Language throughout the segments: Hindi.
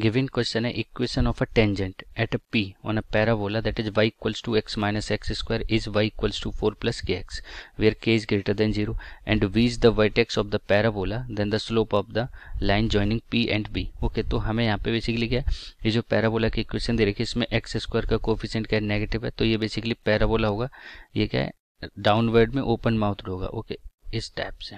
given question है equation of a tangent at a p on a parabola that is y equals to x minus x square is y equals to 4 plus kx where k is greater than 0 and v is the vertex of the parabola then the slope of the line joining p and b okay तो हमें यहाँ पे बेसिकली क्या है ये जो पैराबोला की इक्वेशन दे रखी है इसमें एक्स स्क्वायर का कोफिशेंट क्या नेगेटिव है तो ये बेसिकली पैराबोला होगा ये क्या है डाउनवर्ड में ओपन माउथ होगा ओके इस टाइप से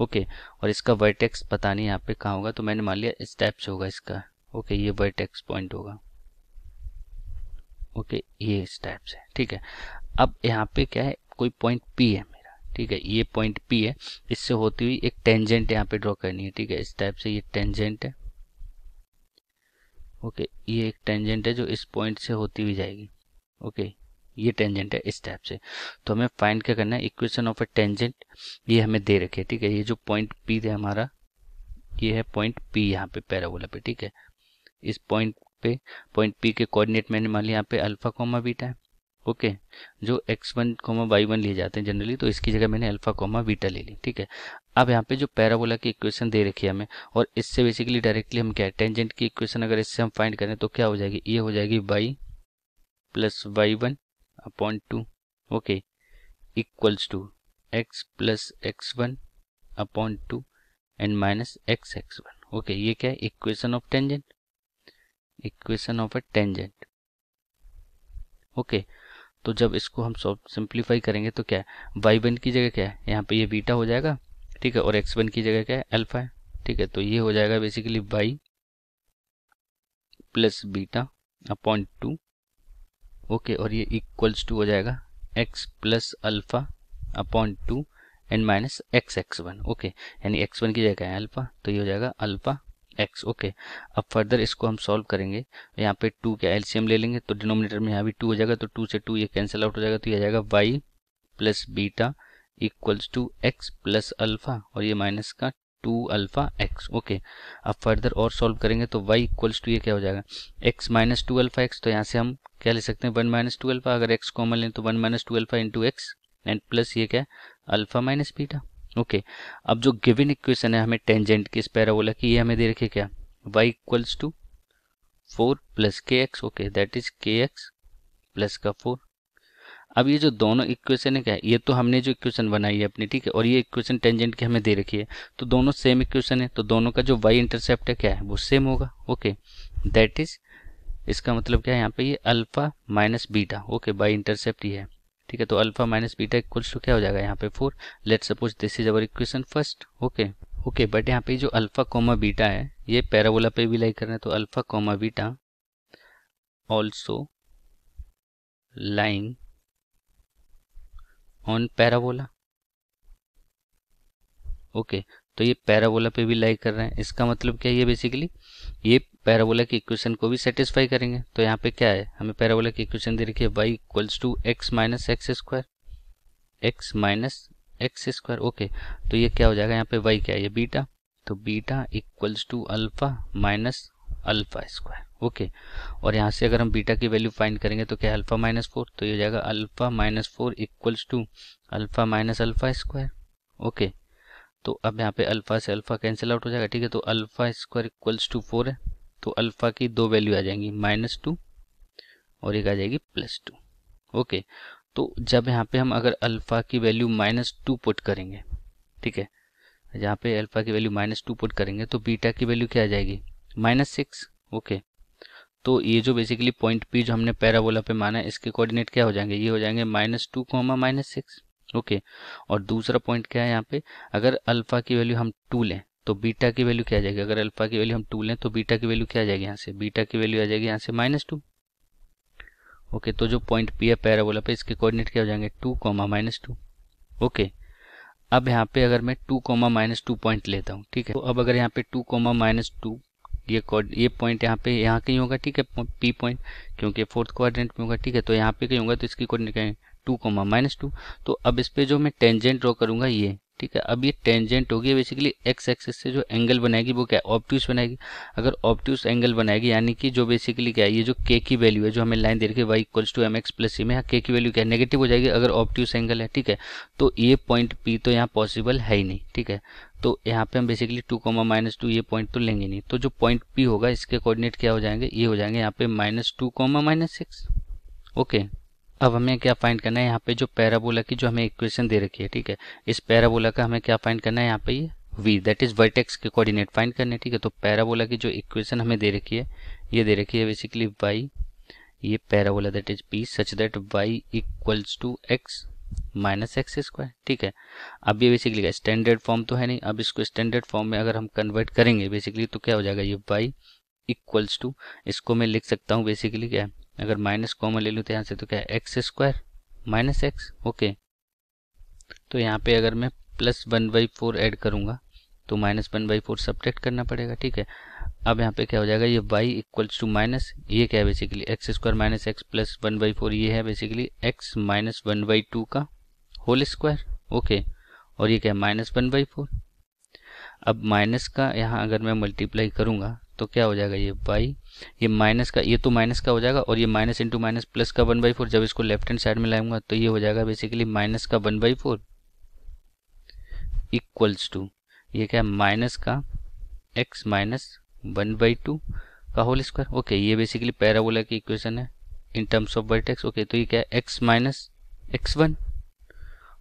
ओके और इसका वर्टेक्स पता नहीं यहाँ पे कहाँ होगा तो मैंने मान लिया इस टाइप से होगा इसका ओके ये वर्टेक्स पॉइंट होगा ओके ये इस टाइप से ठीक है अब यहाँ पे क्या है कोई पॉइंट पी है मेरा ठीक है ये पॉइंट पी है इससे होती हुई एक टेंजेंट यहाँ पे ड्रॉ करनी है ठीक है इस टाइप से ये टेंजेंट है ओके ये एक टेंजेंट है जो इस पॉइंट से होती हुई जाएगी ओके ये टेंजेंट है इस टाइप से तो हमें फाइंड क्या करना है इक्वेशन ऑफ ए टेंजेंट ये हमें दे रखे ठीक है ये जो पॉइंट पी थे हमारा ये है पॉइंट पी यहाँ पे पैराबोला पे ठीक है इस पॉइंट पे पॉइंट पी के कोऑर्डिनेट मैंने मान लिया यहाँ पे अल्फा कॉमा बीटा है ओके जो x one comma y one लिए जाते हैं जनरली तो इसकी जगह मैंने अल्फा कोमा बीटा ले ली ठीक है अब यहाँ पे जो पैराबोला की इक्वेशन दे रखी है हमें और इससे बेसिकली डायरेक्टली हम क्या है टेंजेंट की इक्वेशन अगर इससे हम फाइंड करें तो क्या हो जाएगी ये हो जाएगी y plus y one upon two okay equals to x plus x one upon two and minus x x one okay ये क्या है equation of tangent equation of tangent okay तो जब इसको हम सिंप्लीफाई करेंगे तो क्या है वाई वन की जगह क्या है यहाँ पे ये बीटा हो जाएगा ठीक है और एक्स वन की जगह क्या है अल्फा है ठीक है तो ये हो जाएगा basically y plus beta upon two okay और ये इक्वल्स टू हो जाएगा x plus alpha upon two and minus x x one okay यानी एक्स वन की जगह है अल्फ़ा तो ये हो जाएगा अल्फ़ा एक्स ओके okay. अब फर्दर इसको हम सॉल्व करेंगे यहाँ पे टू क्या एलसीएम ले लेंगे तो डिनोमिनेटर में यहाँ भी टू हो जाएगा तो टू से टू ये कैंसिल आउट हो जाएगा तो ये आ जाएगा y plus beta equals to x plus alpha और ये माइनस का टू अल्फ़ा एक्स ओके अब फर्दर और सॉल्व करेंगे तो वाई इक्वल्स टू ये क्या हो जाएगा x minus two alpha x तो यहाँ से हम क्या ले सकते हैं वन माइनस टू अल्फ़ा अगर एक्स कॉमन लें तो one minus two alpha into x and plus ये क्या है अल्फ़ा माइनस बीटा ओके अब जो गिविन इक्वेशन है हमें टेंजेंट की इस पैराबोला की ये हमें दे रखे क्या y equals to four plus k x okay that is k x plus का फोर अब ये जो दोनों इक्वेशन है क्या ये तो हमने जो इक्वेशन बनाई है अपनी ठीक है और ये इक्वेशन टेंजेंट की हमें दे रखी है तो दोनों सेम इक्वेशन है तो दोनों का जो वाई इंटरसेप्ट है क्या है वो सेम होगा ओके दैट इज इसका मतलब क्या है यहाँ पे ये alpha minus beta okay by intercept ये है ठीक है तो alpha minus beta equals to क्या हो जाएगा यहाँ पे four let suppose this is our equation first okay okay but यहाँ पे जो अल्फा कोमा बीटा है ये पैराबोला पे भी लाइक कर रहे हैं तो alpha comma beta also lying on parabola okay तो ये पैराबोला पे भी लाइक कर रहे हैं इसका मतलब क्या है ये बेसिकली ये पैराबोला के इक्वेशन को भी सेटिस्फाई करेंगे तो यहाँ पे क्या है हमें पैराबोला की इक्वेशन दे रखी है y equals to x minus x square x minus x square okay तो ये क्या हो जाएगा यहाँ पे वाई क्या है ये बीटा तो beta equals to alpha minus alpha square okay और यहाँ से अगर हम बीटा की वैल्यू फाइंड करेंगे तो क्या अल्फ़ा माइनस फोर तो ये हो जाएगा alpha minus four equals to alpha minus alpha square okay तो अब यहाँ पे अल्फ़ा से अल्फ़ा कैंसिल आउट हो जाएगा ठीक है तो alpha square equals to four है तो अल्फ़ा की दो वैल्यू आ जाएंगी माइनस टू और एक आ जाएगी प्लस टू ओके तो जब यहाँ पे हम अगर अल्फ़ा की वैल्यू माइनस टू पुट करेंगे ठीक है जहाँ पे अल्फ़ा की वैल्यू माइनस टू पुट करेंगे तो बीटा की वैल्यू क्या आ जाएगी माइनस सिक्स ओके तो ये जो बेसिकली पॉइंट पी जो हमने पैराबोला पे माना है इसके कोऑर्डिनेट क्या हो जाएंगे ये हो जाएंगे minus two comma minus six okay और दूसरा पॉइंट क्या है यहाँ पे अगर अल्फा की वैल्यू हम टू लें तो बीटा की वैल्यू क्या आ जाएगी अगर अल्फा की वैल्यू हम टू लें तो बीटा की वैल्यू क्या आ जाएगी यहाँ से बीटा की वैल्यू आ जाएगी यहाँ से माइनस टू ओके तो जो पॉइंट पी है पैराबोला पे इसके कोऑर्डिनेट क्या हो जाएंगे two comma minus two okay अब यहाँ पे अगर मैं two comma minus two point लेता हूँ ठीक है तो अब अगर यहाँ पे टू कोमा माइनस टू ये कॉर्ड ये पॉइंट यहाँ पे यहाँ कहीं होगा ठीक है पी पॉइंट क्योंकि फोर्थ क्वाड्रेंट में होगा ठीक है तो यहाँ पे कहीं होगा तो इसकी coordinate two comma minus two तो अब इस पर जो मैं टेंजेंट ड्रॉ करूँगा ये ठीक है अब ये टेंजेंट होगी बेसिकली एक्स एक्सिस से जो एंगल बनाएगी वो क्या है ऑप्ट्यूस बनाएगी अगर ऑप्ट्यूस एंगल बनाएगी यानी कि जो बेसिकली क्या है ये जो के की वैल्यू है जो हमें लाइन दे रखी है y equals to m x plus c में यहाँ के की वैल्यू क्या है नेगेटिव हो जाएगी अगर ऑप्ट्यूस एंगल है ठीक है तो ये पॉइंट पी तो यहाँ पॉसिबल है ही नहीं ठीक है तो यहाँ पे हम basically two comma minus two ये पॉइंट तो लेंगे नहीं तो जो पॉइंट पी होगा इसके कोऑर्डिनेट क्या हो जाएंगे ये हो जाएंगे यहाँ पे minus two comma minus six okay अब हमें क्या फाइंड करना है यहाँ पे जो पैराबोला की जो हमें इक्वेशन दे रखी है ठीक है इस पैराबोला का हमें क्या फाइंड करना है यहाँ पे वी दैट इज वर्टेक्स के कोऑर्डिनेट फाइंड करने है ठीक है तो पैराबोला की जो इक्वेशन हमें दे रखी है ये दे रखी है बेसिकली वाई ये parabola that is P such that y equals to x minus x square ठीक है अब ये बेसिकली स्टैंडर्ड फॉर्म तो है नहीं अब इसको स्टैंडर्ड फॉर्म में अगर हम कन्वर्ट करेंगे बेसिकली तो क्या हो जाएगा ये वाई इक्वल्स टू इसको मैं लिख सकता हूँ बेसिकली क्या है अगर माइनस कॉमन ले लूँ तो यहाँ से तो क्या है x square minus x okay तो यहाँ पे अगर मैं plus one by four add करूँगा तो minus one by four subtract करना पड़ेगा ठीक है अब यहाँ पे क्या हो जाएगा ये वाई इक्वल्स टू माइनस ये क्या है basically x square minus x plus one by four ये है basically x minus one by two का होल स्क्वायर ओके और ये क्या है माइनस वन बाई फोर अब माइनस का यहाँ अगर मैं मल्टीप्लाई करूँगा तो क्या हो जाएगा ये बाई ये माइनस का ये तो माइनस का हो जाएगा और ये माइनस इंटू माइनस प्लस का वन बाई फोर जब इसको लेफ्ट हैंड साइड में लाऊंगा तो ये हो जाएगा बेसिकली माइनस का one by four equals to ये क्या है माइनस का x minus one by two का होल स्क्वायर ओके ये बेसिकली पैराबोला की इक्वेशन है in terms of vertex okay तो ये क्या है एक्स माइनस एक्स वन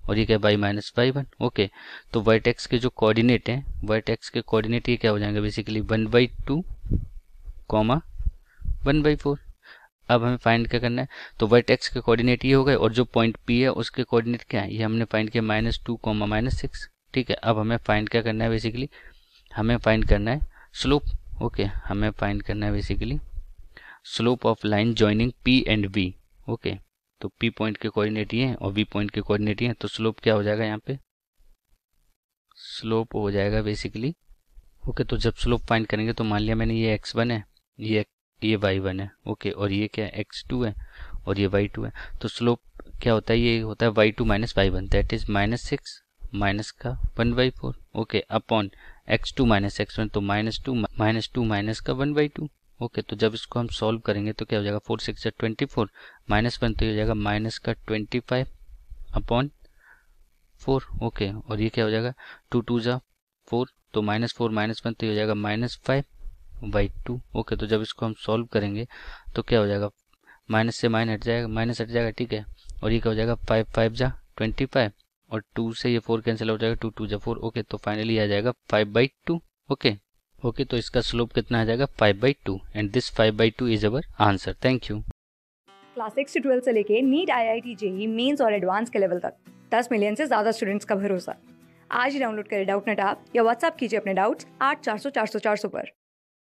और ये क्या by minus by one okay तो वाइट एक्स के जो कोऑर्डिनेट हैं वाइट एक्स के कोऑर्डिनेट ये क्या हो जाएंगे basically one by two comma one by four अब हमें फाइंड क्या करना है तो वाइट एक्स के कोऑर्डिनेट ये हो गए और जो पॉइंट पी है उसके कोऑर्डिनेट क्या है ये हमने फाइंड किया minus two comma minus six ठीक है अब हमें फाइंड क्या करना है बेसिकली हमें फाइंड करना है स्लोप ओके हमें फाइंड करना है basically slope of line joining P and B okay तो पी पॉइंट के कोऑर्डिनेट ये हैं और वी पॉइंट के कोऑर्डिनेट ये हैं तो स्लोप क्या हो जाएगा यहाँ पे स्लोप हो जाएगा बेसिकली ओके तो जब स्लोप फाइंड करेंगे तो मान लिया मैंने ये एक्स वन है ये ये वाई वन है ओके और ये क्या है एक्स टू है और ये वाई टू है तो स्लोप क्या होता है ये होता है y two minus y one that is minus six minus का one by four okay upon x two minus x one तो minus two minus two minus का वन बाई टू ओके तो जब इसको हम सॉल्व करेंगे तो क्या हो जाएगा four six twenty four minus one तो ये हो जाएगा माइनस का twenty five upon four okay और ये क्या हो जाएगा टू टू जा फोर तो माइनस फोर माइनस वन तो ये हो जाएगा minus five by two okay तो जब इसको हम सॉल्व करेंगे तो क्या हो जाएगा माइनस से माइनस हट जाएगा माइनस हट जाएगा ठीक है और ये क्या हो जाएगा फाइव फाइव जा ट्वेंटी फाइव और टू से ये फोर कैंसिल हो जाएगा टू टू जा फोर ओके तो फाइनली आ जाएगा five by two okay okay तो इसका स्लोप कितना आ जाएगा five by two and this five by two is our answer thank you class six से ट्वेल्व से लेके NEET I I T JEE mains और एडवांस के लेवल तक दस मिलियन से ज़्यादा स्टूडेंट्स का भरोसा आज ही डाउनलोड करें डाउट नेट आप या व्हाट्सअप कीजिए अपने डाउट्स आठ चार सौ चार सौ चार सौ पर